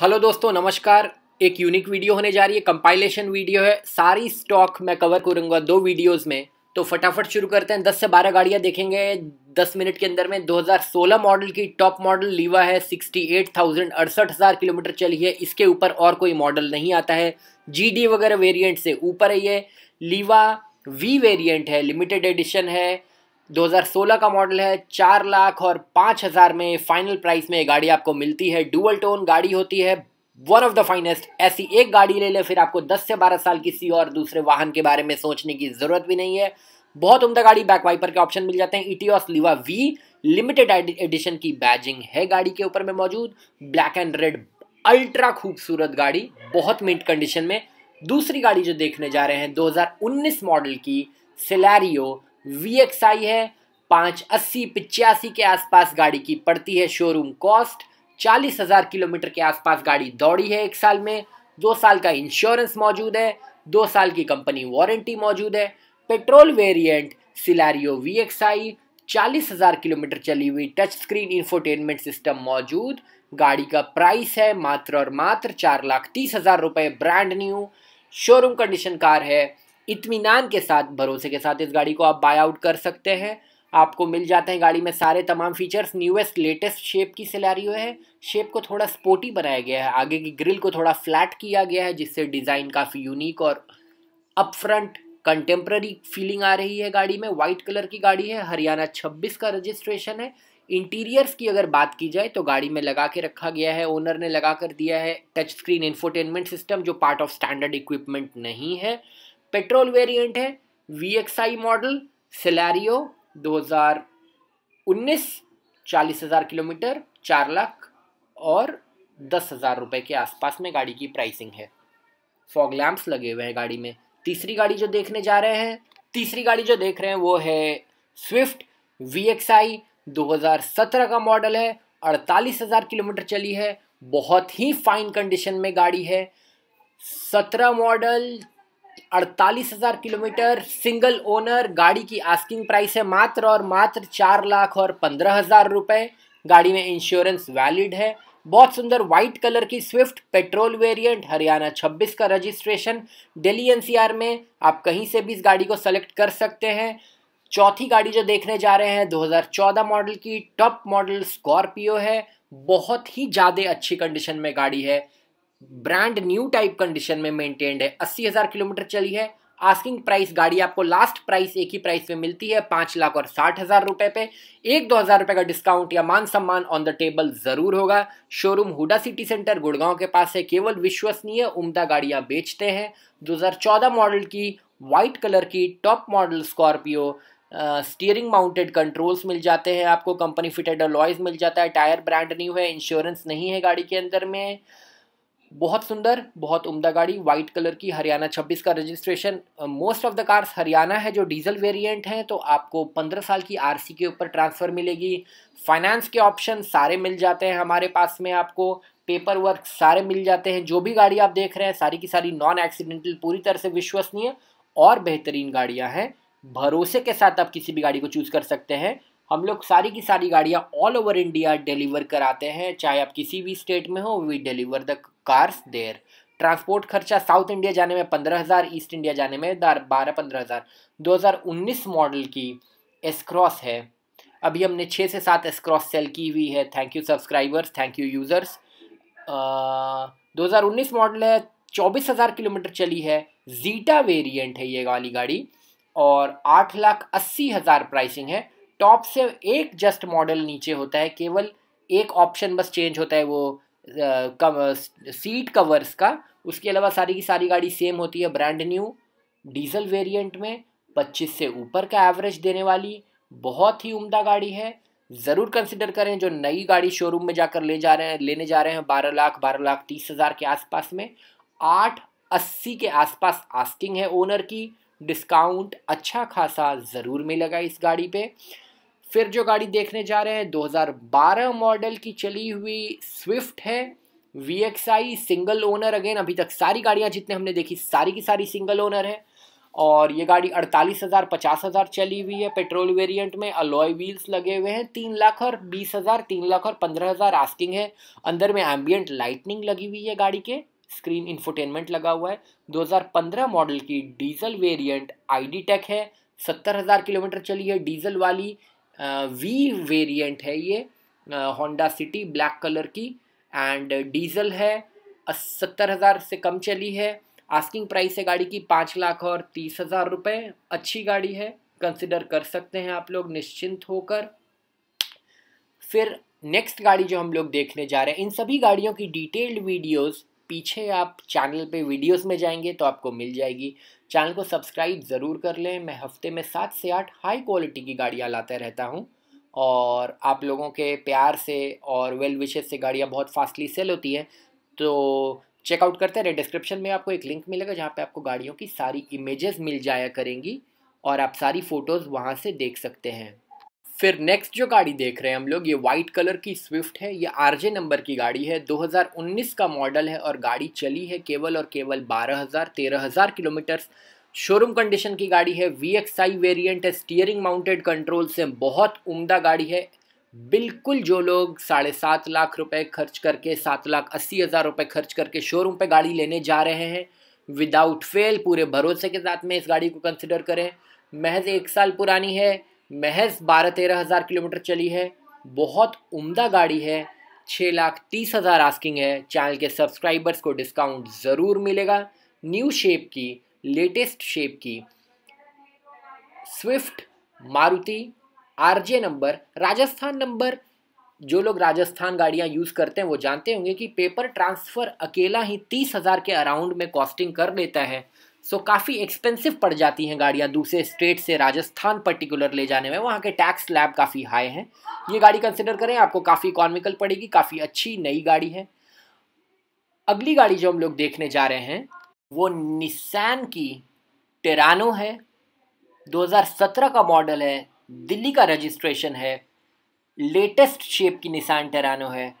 hello दोस्तों नमस्कार एक यूनिक वीडियो होने जा रही है कंपाइलेशन वीडियो है सारी स्टॉक मैं कवर करूंगा दो वीडियोस में तो फटाफट शुरू करते हैं 10 से 12 गाड़ियां देखेंगे 10 मिनट के अंदर में 2016 मॉडल की टॉप मॉडल लीवा है 68,000 अड़सठ हज़ार किलोमीटर चली है इसके ऊपर और कोई मॉडल नहीं आता है जी वगैरह वेरियंट से ऊपर है ये लीवा वी वेरियंट है लिमिटेड एडिशन है 2016 का मॉडल है चार लाख और पाँच हज़ार में फाइनल प्राइस में गाड़ी आपको मिलती है डुअल टोन गाड़ी होती है वन ऑफ द फाइनेस्ट ऐसी एक गाड़ी ले ले फिर आपको 10 से 12 साल किसी और दूसरे वाहन के बारे में सोचने की ज़रूरत भी नहीं है बहुत उमदा गाड़ी बैक वाइपर के ऑप्शन मिल जाते हैं Etios Liva V limited edition की बैजिंग है गाड़ी के ऊपर में मौजूद ब्लैक एंड रेड अल्ट्रा खूबसूरत गाड़ी बहुत मिंट कंडीशन में दूसरी गाड़ी जो देखने जा रहे हैं 2019 मॉडल की सिलैरियो वी एक्स आई है पाँच अस्सी पिचासी के आसपास गाड़ी की पड़ती है शोरूम कॉस्ट चालीस हज़ार किलोमीटर के आसपास गाड़ी दौड़ी है एक साल में दो साल का इंश्योरेंस मौजूद है दो साल की कंपनी वारंटी मौजूद है petrol variant Celerio V X I चालीस हज़ार किलोमीटर चली हुई टच स्क्रीन इंफोटेनमेंट सिस्टम मौजूद गाड़ी का प्राइस है मात्र और मात्र चार लाख तीस हज़ार रुपये brand new showroom condition car है इतमान के साथ भरोसे के साथ इस गाड़ी को आप बाय आउट कर सकते हैं आपको मिल जाते हैं गाड़ी में सारे तमाम फीचर्स न्यूएस्ट लेटेस्ट शेप की सिलेरियो है शेप को थोड़ा स्पोर्टी बनाया गया है आगे की ग्रिल को थोड़ा फ्लैट किया गया है जिससे डिज़ाइन काफ़ी यूनिक और अपफ्रंट कंटेम्प्रेरी फीलिंग आ रही है गाड़ी में वाइट कलर की गाड़ी है हरियाणा 26 का रजिस्ट्रेशन है इंटीरियर्स की अगर बात की जाए तो गाड़ी में लगा के रखा गया है ओनर ने लगा कर दिया है टच स्क्रीन इन्फोटेनमेंट सिस्टम जो पार्ट ऑफ स्टैंडर्ड इक्विपमेंट नहीं है पेट्रोल वेरिएंट है वी मॉडल हजार 2019 चालीस हज़ार किलोमीटर चार लाख और दस हज़ार रुपये के आसपास में गाड़ी की प्राइसिंग है फॉग लैंप्स लगे हुए हैं गाड़ी में तीसरी गाड़ी जो देखने जा रहे हैं तीसरी गाड़ी जो देख रहे हैं वो है स्विफ्ट वी एक्स आई दो हज़ार सत्रह का मॉडल है अड़तालीस हज़ार किलोमीटर चली है बहुत ही फाइन कंडीशन में गाड़ी है सत्रह मॉडल अड़तालीस हज़ार किलोमीटर सिंगल ओनर गाड़ी की आस्किंग प्राइस है मात्र और मात्र चार लाख और पंद्रह हज़ार रुपये गाड़ी में इंश्योरेंस वैलिड है बहुत सुंदर वाइट कलर की स्विफ्ट पेट्रोल वेरिएंट हरियाणा 26 का रजिस्ट्रेशन दिल्ली एनसीआर में आप कहीं से भी इस गाड़ी को सेलेक्ट कर सकते हैं चौथी गाड़ी जो देखने जा रहे हैं 2014 मॉडल की टॉप मॉडल स्कॉर्पियो है बहुत ही ज़्यादा अच्छी कंडीशन में गाड़ी है ब्रांड न्यू टाइप कंडीशन में मेंटेन्ड है अस्सी हज़ार किलोमीटर चली है आस्किंग प्राइस गाड़ी आपको लास्ट प्राइस एक ही प्राइस में मिलती है पाँच लाख और साठ हज़ार रुपये पे एक दो हज़ार रुपये का डिस्काउंट या मान सम्मान ऑन द टेबल ज़रूर होगा showroom Huda City Centre Gurgaon के पास है केवल विश्वसनीय उम्दा गाड़ियाँ बेचते हैं दो हजार चौदह मॉडल की वाइट कलर की top model Scorpio steering mounted controls मिल जाते हैं आपको कंपनी फिटेड अलॉयज मिल जाता है टायर ब्रांड न्यू है इंश्योरेंस नहीं है गाड़ी के अंदर में बहुत सुंदर बहुत उम्दा गाड़ी वाइट कलर की हरियाणा 26 का registration most of the cars Haryana है जो डीजल वेरिएंट हैं तो आपको 15 साल की आरसी के ऊपर ट्रांसफ़र मिलेगी फाइनेंस के ऑप्शन सारे मिल जाते हैं हमारे पास में आपको पेपर वर्क सारे मिल जाते हैं जो भी गाड़ी आप देख रहे हैं सारी की सारी नॉन एक्सीडेंटल पूरी तरह से विश्वसनीय और बेहतरीन गाड़ियाँ हैं भरोसे के साथ आप किसी भी गाड़ी को चूज़ कर सकते हैं हम लोग सारी की सारी गाड़ियाँ ऑल ओवर इंडिया डिलीवर कराते हैं चाहे आप किसी भी स्टेट में हो we deliver the cars there transport खर्चा साउथ इंडिया जाने में पंद्रह हज़ार ईस्ट इंडिया जाने में बारह पंद्रह हज़ार दो हज़ार उन्नीस मॉडल की एसक्रॉस है अभी हमने छः से सात एसक्रॉस सेल की हुई है thank you subscribers thank you users दो हज़ार उन्नीस मॉडल है चौबीस हज़ार किलोमीटर चली है जीटा वेरिएंट है ये वाली गाड़ी और आठ लाख अस्सी हज़ार प्राइसिंग है टॉप से एक जस्ट मॉडल नीचे होता है केवल एक ऑप्शन बस चेंज होता है वो सीट कवर्स का उसके अलावा सारी की सारी गाड़ी सेम होती है ब्रांड न्यू डीजल वेरिएंट में 25 से ऊपर का एवरेज देने वाली बहुत ही उम्दा गाड़ी है ज़रूर कंसिडर करें जो नई गाड़ी शोरूम में जाकर ले जा रहे हैं लेने जा रहे हैं बारह लाख बारह लाख तीस हज़ार के आसपास में आठ अस्सी के आसपास आस्किंग है ओनर की डिस्काउंट अच्छा खासा ज़रूर मिलेगा इस गाड़ी पर फिर जो गाड़ी देखने जा रहे हैं 2012 मॉडल की चली हुई स्विफ्ट है वी सिंगल ओनर अगेन अभी तक सारी गाड़ियाँ जितने हमने देखी सारी की सारी सिंगल ओनर है और ये गाड़ी अड़तालीस हज़ार पचास हज़ार चली हुई है पेट्रोल वेरिएंट में अलॉय व्हील्स लगे हुए हैं तीन लाख और बीस हज़ार तीन लाख और पंद्रह हज़ार आस्किंग है अंदर में एम्बियंट लाइटनिंग लगी हुई है गाड़ी के स्क्रीन इन्फोटेनमेंट लगा हुआ है 2015 मॉडल की डीजल वेरिएंट आईडी टेक है सत्तर हज़ार किलोमीटर चली है डीजल वाली वी वेरिएंट है ये होंडा सिटी ब्लैक कलर की एंड डीजल है सत्तर हज़ार से कम चली है आस्किंग प्राइस है गाड़ी की पाँच लाख और तीस हज़ार रुपये अच्छी गाड़ी है कंसिडर कर सकते हैं आप लोग निश्चिंत होकर फिर नेक्स्ट गाड़ी जो हम लोग देखने जा रहे हैं इन सभी गाड़ियों की डिटेल्ड वीडियोज पीछे आप चैनल पे वीडियोस में जाएंगे तो आपको मिल जाएगी चैनल को सब्सक्राइब ज़रूर कर लें मैं हफ्ते में सात से आठ हाई क्वालिटी की गाड़ियाँ लाता रहता हूँ और आप लोगों के प्यार से और वेल विशेज से गाड़ियाँ बहुत फास्टली सेल होती हैं तो चेकआउट करते रहे डिस्क्रिप्शन में आपको एक लिंक मिलेगा जहाँ पे आपको गाड़ियों की सारी इमेजेस मिल जाया करेंगी और आप सारी फ़ोटोज़ वहाँ से देख सकते हैं फिर नेक्स्ट जो गाड़ी देख रहे हैं हम लोग ये वाइट कलर की स्विफ्ट है ये आरजे नंबर की गाड़ी है 2019 का मॉडल है और गाड़ी चली है केवल और केवल 12,000 13,000 किलोमीटर शोरूम कंडीशन की गाड़ी है वी एक्स आई वेरियंट है स्टीयरिंग माउंटेड कंट्रोल से बहुत उम्दा गाड़ी है बिल्कुल जो लोग साढ़े सात लाख रुपए खर्च करके सात लाख अस्सी हज़ार रुपये खर्च करके शोरूम पे गाड़ी लेने जा रहे हैं विदाउट फेल पूरे भरोसे के साथ में इस गाड़ी को कंसिडर करें महज एक साल पुरानी है महज बारह तेरह हज़ार किलोमीटर चली है बहुत उम्दा गाड़ी है छः लाख तीस हज़ार आस्किंग है चैनल के सब्सक्राइबर्स को डिस्काउंट ज़रूर मिलेगा न्यू शेप की लेटेस्ट शेप की Swift Maruti RJ number Rajasthan number जो लोग राजस्थान गाड़ियां यूज़ करते हैं वो जानते होंगे कि पेपर ट्रांसफ़र अकेला ही तीस हज़ार के अराउंड में कॉस्टिंग कर लेता है सो so, काफ़ी एक्सपेंसिव पड़ जाती हैं गाड़ियाँ दूसरे स्टेट से राजस्थान पर्टिकुलर ले जाने में वहाँ के टैक्स लैब काफ़ी हाई हैं ये गाड़ी कंसिडर करें आपको काफ़ी इकॉनमिकल पड़ेगी काफ़ी अच्छी नई गाड़ी है अगली गाड़ी जो हम लोग देखने जा रहे हैं वो निसान की टेरानो है 2017 का मॉडल है दिल्ली का रजिस्ट्रेशन है लेटेस्ट शेप की निसान टेरानो है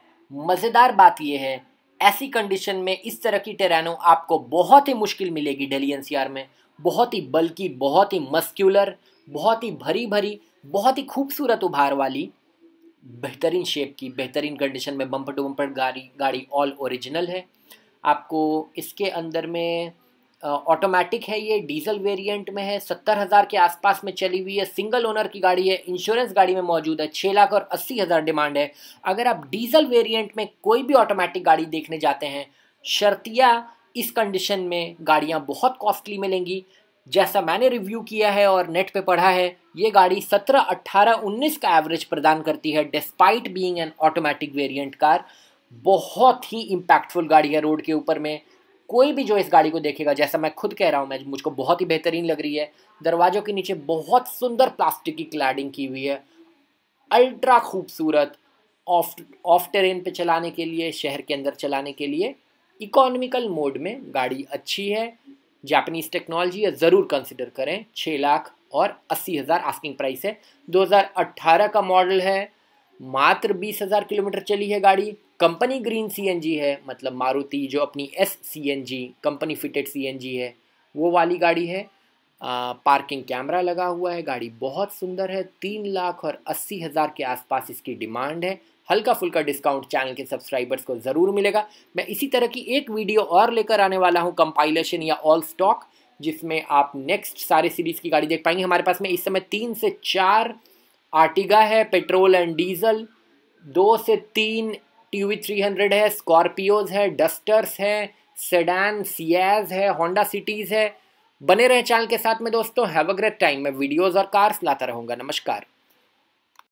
मज़ेदार बात यह है ऐसी कंडीशन में इस तरह की टेरानो आपको बहुत ही मुश्किल मिलेगी डेली एनसीआर में बहुत ही बल्कि बहुत ही मस्क्यूलर बहुत ही भरी भरी बहुत ही खूबसूरत उभार वाली बेहतरीन शेप की बेहतरीन कंडीशन में बम्पर टू बम्पर गाड़ी गाड़ी ऑल ओरिजिनल है आपको इसके अंदर में ऑटोमेटिक है ये डीजल वेरिएंट में है सत्तर हज़ार के आसपास में चली हुई है सिंगल ओनर की गाड़ी है इंश्योरेंस गाड़ी में मौजूद है छः लाख और अस्सी हज़ार डिमांड है अगर आप डीजल वेरिएंट में कोई भी ऑटोमेटिक गाड़ी देखने जाते हैं शर्तिया इस कंडीशन में गाड़ियाँ बहुत कॉस्टली मिलेंगी जैसा मैंने रिव्यू किया है और नेट पे पढ़ा है ये गाड़ी 17, 18, 19 का एवरेज प्रदान करती है despite being an automatic variant car बहुत ही इम्पैक्टफुल गाड़ी है रोड के ऊपर में कोई भी जो इस गाड़ी को देखेगा जैसा मैं खुद कह रहा हूँ मैं मुझको बहुत ही बेहतरीन लग रही है दरवाज़ों के नीचे बहुत सुंदर प्लास्टिक की क्लैडिंग की हुई है अल्ट्रा खूबसूरत ऑफ ऑफ टेरेन पे चलाने के लिए शहर के अंदर चलाने के लिए इकोनॉमिकल मोड में गाड़ी अच्छी है जापानीज़ टेक्नोलॉजी है ज़रूर कंसिडर करें छः लाख और अस्सी हज़ार आस्किंग प्राइस है 2018 का मॉडल है मात्र बीस हज़ार किलोमीटर चली है गाड़ी कंपनी ग्रीन सीएनजी है मतलब मारुति जो अपनी S CNG company fitted CNG है वो वाली गाड़ी है आ, पार्किंग कैमरा लगा हुआ है गाड़ी बहुत सुंदर है तीन लाख और अस्सी हज़ार के आसपास इसकी डिमांड है हल्का फुल्का डिस्काउंट चैनल के सब्सक्राइबर्स को ज़रूर मिलेगा मैं इसी तरह की एक वीडियो और लेकर आने वाला हूँ कंपाइलेशन या ऑल स्टॉक जिसमें आप नेक्स्ट सारे सीरीज़ की गाड़ी देख पाएंगे हमारे पास में इस समय तीन से चार आर्टिगा है पेट्रोल एंड डीजल दो से तीन टी वी थ्री हंड्रेड है स्कॉर्पियोज है डस्टर्स है सेडान सियाज है होंडा सिटीज़ है बने रहे चैनल के साथ में दोस्तों हैव अ ग्रेट टाइम मैं वीडियोज़ और कार्स लाता रहूँगा नमस्कार